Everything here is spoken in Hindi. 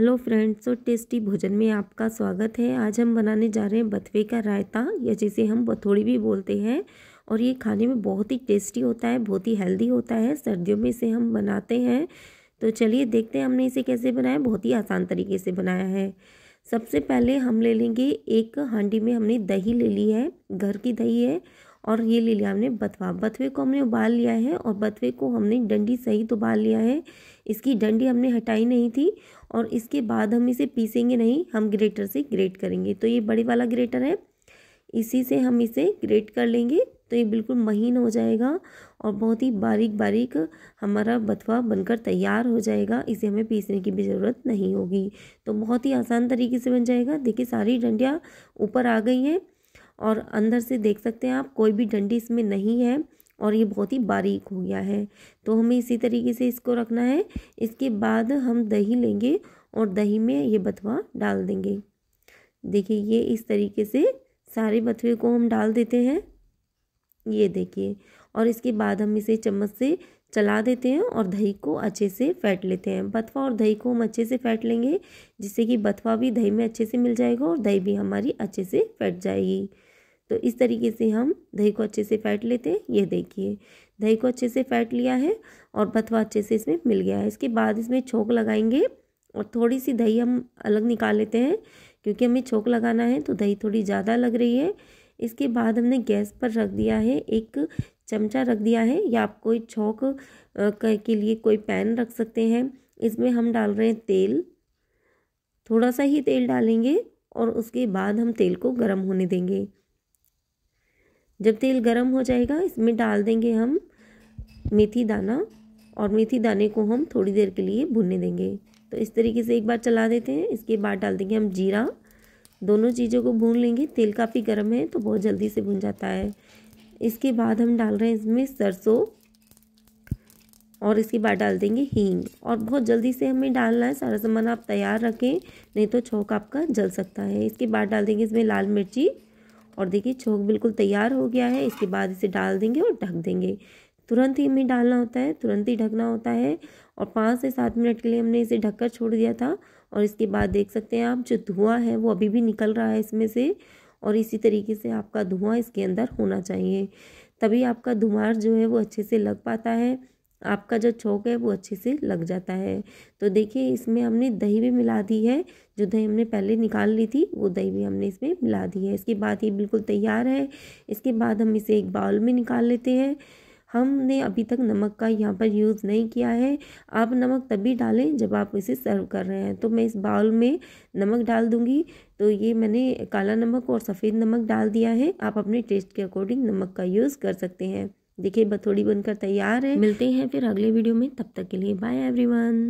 हेलो फ्रेंड्स तो टेस्टी भोजन में आपका स्वागत है आज हम बनाने जा रहे हैं बथवे का रायता या जिसे हम बथोड़ी भी बोलते हैं और ये खाने में बहुत ही टेस्टी होता है बहुत ही हेल्दी होता है सर्दियों में इसे हम बनाते हैं तो चलिए देखते हैं हमने इसे कैसे बनाया बहुत ही आसान तरीके से बनाया है सबसे पहले हम ले लेंगे एक हांडी में हमने दही ले ली है घर की दही है और ये ले लिया हमने बथवा बथवे को हमने उबाल लिया है और बथवे को हमने डंडी सहित उबाल लिया है इसकी डंडी हमने हटाई नहीं थी और इसके बाद हम इसे पीसेंगे नहीं हम ग्रेटर से ग्रेट करेंगे तो ये बड़े वाला ग्रेटर है इसी से हम इसे ग्रेट कर लेंगे तो ये बिल्कुल महीन हो जाएगा और बहुत ही बारीक बारीक हमारा बथवा बनकर तैयार हो जाएगा इसे हमें पीसने की भी ज़रूरत नहीं होगी तो बहुत ही आसान तरीके से बन जाएगा देखिए सारी डंडियाँ ऊपर आ गई हैं और अंदर से देख सकते हैं आप कोई भी डंडी इसमें नहीं है और ये बहुत ही बारीक हो गया है तो हमें इसी तरीके से इसको रखना है इसके बाद हम दही लेंगे और दही में ये बथवा डाल देंगे देखिए ये इस तरीके से सारे बथवे को हम डाल देते हैं ये देखिए और इसके बाद हम इसे चम्मच से चला देते हैं और दही को अच्छे से फैट लेते हैं बथवा और दही को हम अच्छे से फैट लेंगे जिससे कि बथवा भी दही में अच्छे से मिल जाएगा और दही भी हमारी अच्छे से फैट जाएगी तो इस तरीके से हम दही को अच्छे से फैट लेते हैं ये देखिए दही को अच्छे से फैट लिया है और बथवा अच्छे से इसमें मिल गया है इसके बाद इसमें छोंक लगाएंगे और थोड़ी सी दही हम अलग निकाल लेते हैं क्योंकि हमें छोंक लगाना है तो दही थोड़ी ज़्यादा लग रही है इसके बाद हमने गैस पर रख दिया है एक चमचा रख दिया है या आप कोई छोंक के लिए कोई पैन रख सकते हैं इसमें हम डाल रहे हैं तेल थोड़ा सा ही तेल डालेंगे और उसके बाद हम तेल को गर्म होने देंगे जब तेल गर्म हो जाएगा इसमें डाल देंगे हम मेथी दाना और मेथी दाने को हम थोड़ी देर के लिए भुनने देंगे तो इस तरीके से एक बार चला देते हैं इसके बाद डाल देंगे हम जीरा दोनों चीज़ों को भून लेंगे तेल काफ़ी गर्म है तो बहुत जल्दी से भुन जाता है इसके बाद हम डाल रहे हैं इसमें सरसों और इसके बाद डाल देंगे हींग और बहुत जल्दी से हमें डालना है सारा सामान आप तैयार रखें नहीं तो छौक आपका जल सकता है इसके बाद डाल देंगे इसमें लाल मिर्ची और देखिए चौक बिल्कुल तैयार हो गया है इसके बाद इसे डाल देंगे और ढक देंगे तुरंत ही हमें डालना होता है तुरंत ही ढकना होता है और पाँच से सात मिनट के लिए हमने इसे ढककर छोड़ दिया था और इसके बाद देख सकते हैं आप जो धुआं है वो अभी भी निकल रहा है इसमें से और इसी तरीके से आपका धुआं इसके अंदर होना चाहिए तभी आपका धुआं जो है वो अच्छे से लग पाता है आपका जो छौक है वो अच्छे से लग जाता है तो देखिए इसमें हमने दही भी मिला दी है जो दही हमने पहले निकाल ली थी वो दही भी हमने इसमें मिला दी है इसके बाद ये बिल्कुल तैयार है इसके बाद हम इसे एक बाउल में निकाल लेते हैं हमने अभी तक नमक का यहाँ पर यूज़ नहीं किया है आप नमक तभी डालें जब आप इसे सर्व कर रहे हैं तो मैं इस बाउल में नमक डाल दूँगी तो ये मैंने काला नमक और सफ़ेद नमक डाल दिया है आप अपने टेस्ट के अकॉर्डिंग नमक का यूज़ कर सकते हैं देखिए बथोड़ी बनकर तैयार है मिलते हैं फिर अगले वीडियो में तब तक के लिए बाय एवरीवन